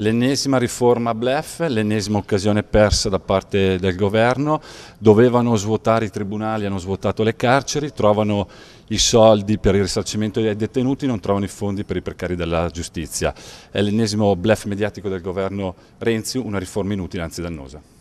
l'ennesima riforma blef, l'ennesima occasione persa da parte del governo, dovevano svuotare i tribunali, hanno svuotato le carceri, trovano i soldi per il risarcimento dei detenuti, non trovano i fondi per i precari della giustizia. È l'ennesimo blef mediatico del governo Renzi, una riforma inutile, anzi dannosa.